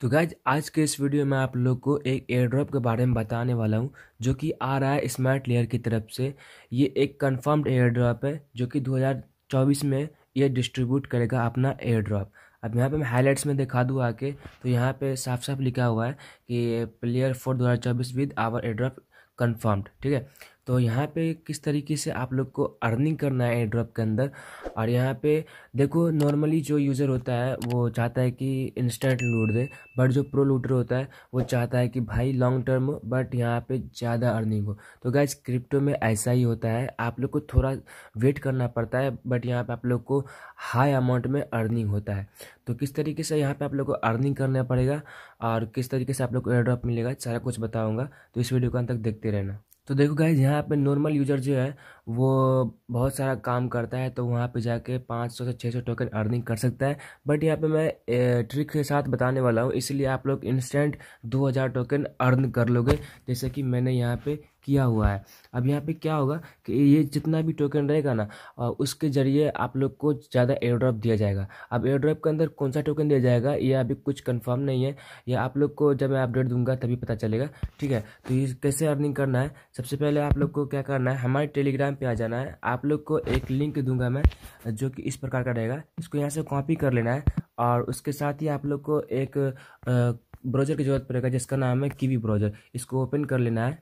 तो गाइज आज के इस वीडियो में आप लोग को एक एयर ड्रॉप के बारे में बताने वाला हूँ जो कि आ रहा है स्मार्ट लेयर की तरफ से ये एक कन्फर्म्ड एयर ड्रॉप है जो कि 2024 में ये डिस्ट्रीब्यूट करेगा अपना एयर ड्रॉप अब यहाँ पे मैं हाईलाइट्स में दिखा दूँ आके तो यहाँ पे साफ साफ लिखा हुआ है कि प्लेयर फॉर दो with our air drop confirmed ठीक है तो यहाँ पे किस तरीके से आप लोग को अर्निंग करना है ड्रॉप के अंदर और यहाँ पे देखो नॉर्मली जो यूज़र होता है वो चाहता है कि इंस्टेंट लूट दे बट जो प्रो लूटर होता है वो चाहता है कि भाई लॉन्ग टर्म हो बट यहाँ पे ज़्यादा अर्निंग हो तो गैस क्रिप्टो में ऐसा ही होता है आप लोग को थोड़ा वेट करना पड़ता है बट यहाँ पर आप लोग को हाई अमाउंट में अर्निंग होता है तो किस तरीके से यहाँ पर आप लोग को अर्निंग करना पड़ेगा और किस तरीके से आप लोग को एयर ड्रॉप मिलेगा सारा कुछ बताऊँगा तो इस वीडियो को अंत तक देखते रहना तो देखो गाइज यहाँ पे नॉर्मल यूजर जो है वो बहुत सारा काम करता है तो वहाँ पे जाके 500 से 600 टोकन अर्निंग कर सकता है बट यहाँ पे मैं ट्रिक के साथ बताने वाला हूँ इसलिए आप लोग इंस्टेंट 2000 टोकन अर्न कर लोगे जैसे कि मैंने यहाँ पे किया हुआ है अब यहाँ पे क्या होगा कि ये जितना भी टोकन रहेगा ना उसके ज़रिए आप लोग को ज़्यादा एयर ड्रॉप दिया जाएगा अब एयर ड्रॉप के अंदर कौन सा टोकन दिया जाएगा ये अभी कुछ कंफर्म नहीं है ये आप लोग को जब मैं अपडेट दूंगा तभी पता चलेगा ठीक है तो ये कैसे अर्निंग करना है सबसे पहले आप लोग को क्या करना है हमारे टेलीग्राम पर आ जाना है आप लोग को एक लिंक दूंगा मैं जो कि इस प्रकार का रहेगा इसको यहाँ से कॉपी कर लेना है और उसके साथ ही आप लोग को एक ब्राउज़र की जरूरत पड़ेगा जिसका नाम है कीवी ब्राउज़र इसको ओपन कर लेना है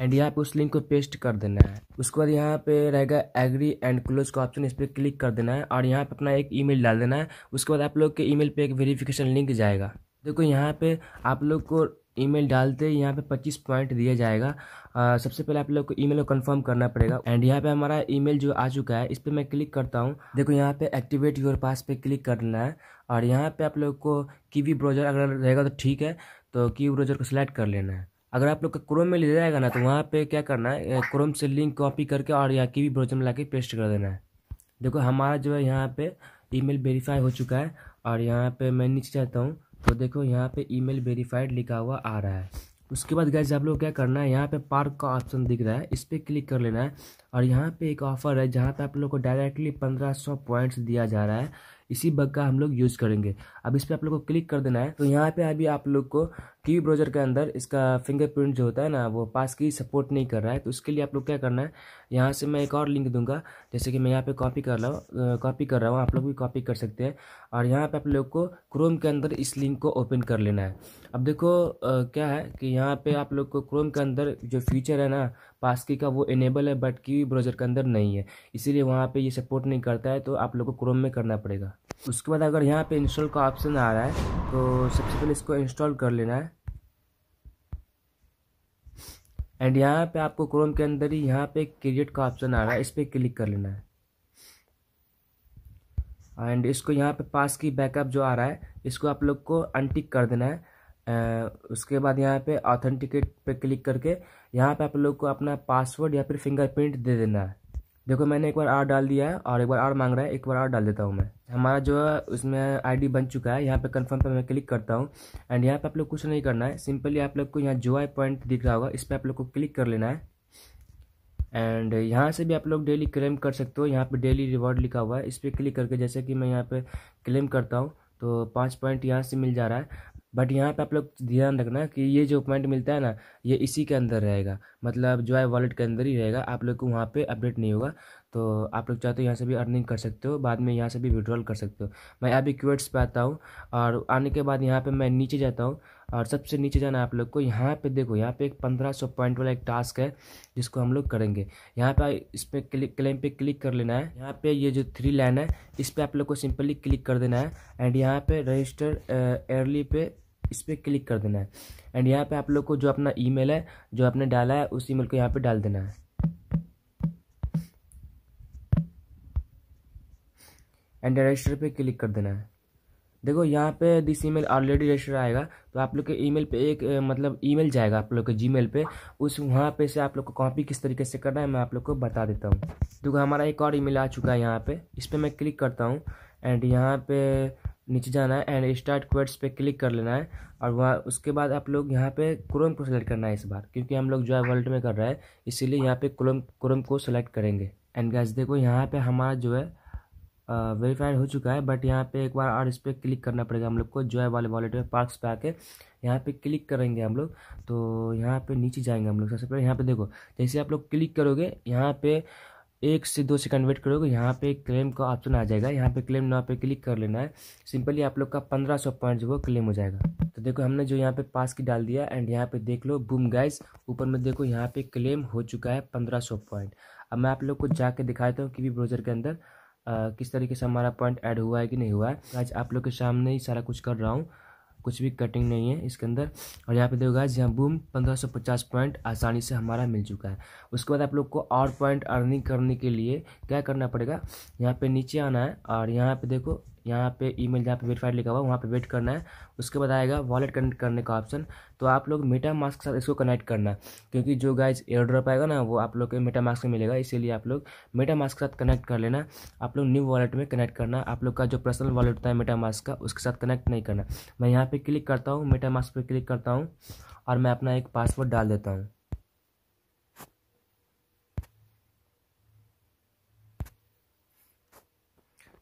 एंड यहाँ पे उस लिंक को पेस्ट कर देना है उसके बाद यहाँ पे रहेगा एग्री एंड क्लोज का ऑप्शन इस पर क्लिक कर देना है और यहाँ पे अपना एक ईमेल डाल देना है उसके बाद आप लोग के ईमेल पे एक वेरिफिकेशन लिंक जाएगा देखो यहाँ पे आप लोग को ईमेल डालते ही यहाँ पे 25 पॉइंट दिया जाएगा आ, सबसे पहले आप लोग को ईमेल को कंफर्म करना पड़ेगा एंड यहाँ पे हमारा ईमेल जो आ चुका है इस पर मैं क्लिक करता हूँ देखो यहाँ पे एक्टिवेट योर पास पे क्लिक करना है और यहाँ पे आप लोग को कीवी ब्राउजर अगर रहेगा तो ठीक है तो कीवी ब्राउजर को सिलेक्ट कर लेना है अगर आप लोग का क्रोम में ले जाएगा ना तो वहाँ पे क्या करना है क्रोम से लिंक कॉपी करके और यहाँ की भी ब्राउजर में ला के पेस्ट कर देना है देखो हमारा जो है यहाँ पे ईमेल वेरीफाई हो चुका है और यहाँ पे मैं नीचे जाता हूँ तो देखो यहाँ पे ईमेल वेरीफाइड लिखा हुआ आ रहा है उसके बाद गैस आप लोग क्या करना है यहाँ पर पार्क का ऑप्शन दिख रहा है इस पर क्लिक कर लेना है और यहाँ पे एक ऑफर है जहाँ पर आप लोग को डायरेक्टली पंद्रह सौ पॉइंट्स दिया जा रहा है इसी बग का हम लोग यूज़ करेंगे अब इस पर आप लोग को क्लिक कर देना है तो यहाँ पे अभी आप लोग को की ब्राउज़र के अंदर इसका फिंगरप्रिंट जो होता है ना वो पास की सपोर्ट नहीं कर रहा है तो उसके लिए आप लोग क्या करना है यहाँ से मैं एक और लिंक दूंगा जैसे कि मैं यहाँ पे कॉपी कर रहा हूँ कॉपी कर रहा हूँ आप लोग भी कॉपी कर सकते हैं और यहाँ पे आप लोग को क्रोम के अंदर इस लिंक को ओपन कर लेना है अब देखो आ, क्या है कि यहाँ पर आप लोग को क्रोम के अंदर जो फीचर है ना पास की का वो इनेबल है बट की ब्राउज़र के अंदर नहीं है इसीलिए वहाँ पर ये सपोर्ट नहीं करता है तो आप लोग को क्रोम में करना पड़ेगा उसके बाद अगर यहाँ पे इंस्टॉल का ऑप्शन आ रहा है तो सबसे पहले इसको इंस्टॉल कर लेना है एंड यहाँ पे आपको क्रोम के अंदर ही यहाँ पे क्रिएट का ऑप्शन आ रहा है इस पर क्लिक कर लेना है एंड इसको यहाँ पे पास की बैकअप जो आ रहा है इसको आप लोग को अनटिक कर देना है uh, उसके बाद यहाँ पे ऑथेंटिकेट पे क्लिक करके यहाँ पे आप लोग को अपना पासवर्ड या फिर फिंगरप्रिंट दे देना है देखो मैंने एक बार आर डाल दिया है और एक बार आर मांग रहा है एक बार आर डाल देता हूँ मैं हमारा जो है उसमें आईडी बन चुका है यहाँ पे कंफर्म पे मैं क्लिक करता हूँ एंड यहाँ पे आप लोग कुछ नहीं करना है सिंपली आप लोग को यहाँ जो आई पॉइंट दिख रहा होगा इस पर आप लोग को क्लिक कर लेना है एंड यहाँ से भी आप लोग डेली क्लेम कर सकते हो यहाँ पर डेली रिवॉर्ड लिखा हुआ है इस पर क्लिक करके जैसे कि मैं यहाँ पे क्लेम करता हूँ तो पाँच पॉइंट यहाँ से मिल जा रहा है बट यहाँ पे आप लोग ध्यान रखना कि ये जो पॉइंट मिलता है ना ये इसी के अंदर रहेगा मतलब जो है वॉलेट के अंदर ही रहेगा आप लोग को वहाँ पे अपडेट नहीं होगा तो आप लोग चाहते हो तो यहाँ से भी अर्निंग कर सकते हो बाद में यहाँ से भी विड्रॉल कर सकते हो मैं अभी क्यूएट्स पे आता हूँ और आने के बाद यहाँ पर मैं नीचे जाता हूँ और सबसे नीचे जाना है आप लोग को यहाँ पर देखो यहाँ पे एक पंद्रह सौ पॉइंट वाला एक टास्क है जिसको हम लोग करेंगे यहाँ पर इस पर क्लिक क्लेम पे क्लिक कर लेना है यहाँ पर ये जो थ्री लाइन है इस पर आप लोग को सिंपली क्लिक कर देना है एंड यहाँ पर रजिस्टर एयरली पे इस पर क्लिक कर देना है एंड यहाँ पे आप लोग को जो अपना ईमेल है जो आपने डाला है उस ईमेल को यहाँ पे डाल देना है एंड रजिस्टर पे क्लिक कर देना है देखो यहाँ पे दिस ईमेल ऑलरेडी रजिस्टर आएगा तो आप लोग के ईमेल पे एक मतलब ईमेल जाएगा आप लोग के जीमेल पे उस वहाँ पे से आप लोग को कॉपी किस तरीके से करना है मैं आप लोग को बता देता हूँ देखो हमारा एक और ईमेल आ चुका है यहाँ पे इस पर मैं क्लिक करता हूँ एंड यहाँ पे नीचे जाना है एंड स्टार्ट क्वेट्स पे क्लिक कर लेना है और वहाँ उसके बाद आप लोग यहाँ पे क्रोम को सेलेक्ट करना है इस बार क्योंकि हम लोग जॉय वर्ल्ड में कर रहे हैं इसीलिए यहाँ पे क्रोम क्रोम को सेलेक्ट करेंगे एंड गैस देखो यहाँ पे हमारा जो है वेरीफाइड हो चुका है बट यहाँ पे एक बार और इस पर क्लिक करना पड़ेगा हम लोग को जॉय वाले वॉलेट में पार्क्स पे आके यहाँ पे क्लिक करेंगे हम लोग तो यहाँ पे नीचे जाएंगे हम लोग सबसे पहले यहाँ पे देखो जैसे आप लोग क्लिक करोगे यहाँ पे एक से दो सेकंड वेट करोगे यहाँ पे क्लेम का ऑप्शन आ जाएगा यहाँ पे क्लेम ना पे क्लिक कर लेना है सिंपली आप लोग का पंद्रह सौ पॉइंट वो क्लेम हो जाएगा तो देखो हमने जो यहाँ पे पास की डाल दिया एंड यहाँ पे देख लो बूम गाइस ऊपर में देखो यहाँ पे क्लेम हो चुका है पंद्रह सौ पॉइंट अब मैं आप लोग को जाके दिखाता हूँ कि ब्राउजर के अंदर आ, किस तरीके से हमारा पॉइंट ऐड हुआ है कि नहीं हुआ है आज आप लोग के सामने ही सारा कुछ कर रहा हूँ कुछ भी कटिंग नहीं है इसके अंदर और यहाँ पे देखो गाइज यहाँ बूम 1550 पॉइंट आसानी से हमारा मिल चुका है उसके बाद आप लोग को और पॉइंट अर्निंग करने के लिए क्या करना पड़ेगा यहाँ पे नीचे आना है और यहाँ पे देखो यहाँ पे ईमेल जहाँ पे वेरीफाइड लिखा हुआ है वहाँ पे वेट करना है उसके बाद आएगा वॉलेट कनेक्ट करने का ऑप्शन तो आप लोग मेटा मास्क के साथ इसको कनेक्ट करना है क्योंकि जो गाइज एयर ड्रॉप आएगा ना वो आप लोग के मेटा मास्क में मिलेगा इसीलिए आप लोग मेटा मास्क के साथ कनेक्ट कर लेना आप लोग न्यू वॉलेट में कनेक्ट करना आप लोग का जो पर्सनल वॉलेट होता है मेटा मास्क का उसके साथ कनेक्ट नहीं करना मैं यहाँ पर क्लिक करता हूँ मेटा मास्क पर क्लिक करता हूँ और मैं अपना एक पासवर्ड डाल देता हूँ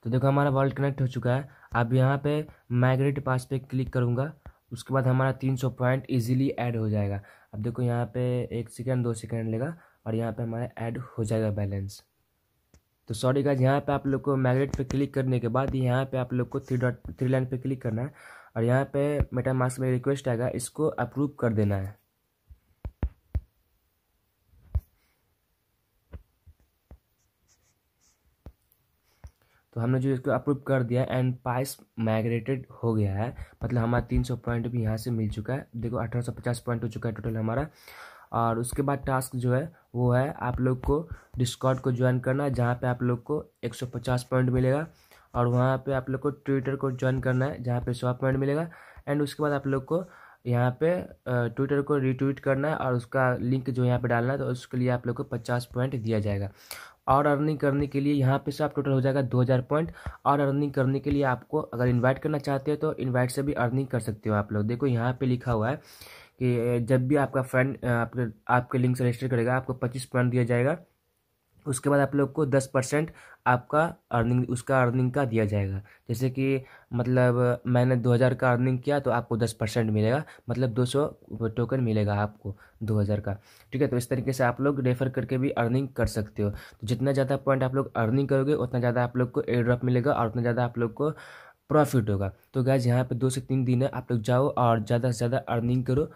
तो देखो हमारा वर्ल्ड कनेक्ट हो चुका है अब यहाँ पे माइग्रेट पास पे क्लिक करूँगा उसके बाद हमारा तीन सौ पॉइंट ईजिली ऐड हो जाएगा अब देखो यहाँ पे एक सेकेंड दो सेकेंड लेगा और यहाँ पे हमारा ऐड हो जाएगा बैलेंस तो सॉरी गाइज यहाँ पे आप लोग को माइग्रेट पे क्लिक करने के बाद यहाँ पे आप लोग को थ्री डॉट थ्री लाइन पे क्लिक करना है और यहाँ पे मेटा मास्क में रिक्वेस्ट आएगा इसको अप्रूव कर देना है तो हमने जो इसको अप्रूव कर दिया एंड प्राइस माइग्रेटेड हो गया है मतलब हमारा तीन सौ पॉइंट भी यहाँ से मिल चुका है देखो अठारह सौ पचास पॉइंट हो चुका है टोटल हमारा और उसके बाद टास्क जो है वो है आप लोग को डिस्कॉर्ड को ज्वाइन करना है जहाँ पे आप लोग को एक सौ पचास पॉइंट मिलेगा और वहाँ पर आप लोग को ट्विटर को ज्वाइन करना है जहाँ पे सौ पॉइंट मिलेगा एंड उसके बाद आप लोग को यहाँ पे ट्विटर को रीट्वीट करना है और उसका लिंक जो यहाँ पे डालना है तो उसके लिए आप लोग को पचास पॉइंट दिया जाएगा और अर्निंग करने के लिए यहाँ पे से आप टोटल हो जाएगा 2000 पॉइंट और अर्निंग करने के लिए आपको अगर इनवाइट करना चाहते हो तो इनवाइट से भी अर्निंग कर सकते हो आप लोग देखो यहाँ पे लिखा हुआ है कि जब भी आपका फ्रेंड आपके आपके लिंक से रजिस्टर करेगा आपको पच्चीस पॉइंट दिया जाएगा उसके बाद आप लोग को दस परसेंट आपका अर्निंग उसका अर्निंग का दिया जाएगा जैसे कि मतलब मैंने दो हज़ार का अर्निंग किया तो आपको दस परसेंट मिलेगा मतलब दो सौ टोकन मिलेगा आपको दो हज़ार का ठीक है तो इस तरीके से आप लोग रेफ़र करके भी अर्निंग कर सकते हो तो जितना ज़्यादा पॉइंट आप लोग अर्निंग करोगे उतना ज़्यादा आप लोग को एयर ड्रॉप मिलेगा और उतना ज़्यादा आप लोग को प्रॉफिट होगा तो गैज यहाँ पर दो से तीन दिन है आप लोग जाओ और ज़्यादा से ज़्यादा अर्निंग करो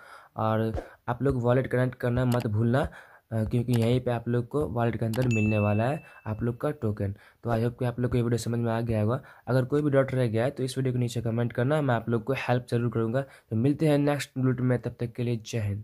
और आप लोग वॉलेट कनेक्ट करना मत भूलना क्योंकि यहीं पे आप लोग को वॉलेट के अंदर मिलने वाला है आप लोग का टोकन तो आई होप कि आप लोग को ये वीडियो समझ में आ गया होगा अगर कोई भी डॉट रह गया है तो इस वीडियो के नीचे कमेंट करना मैं आप लोग को हेल्प जरूर करूँगा तो मिलते हैं नेक्स्ट वीडियो में तब तक के लिए जय हिंद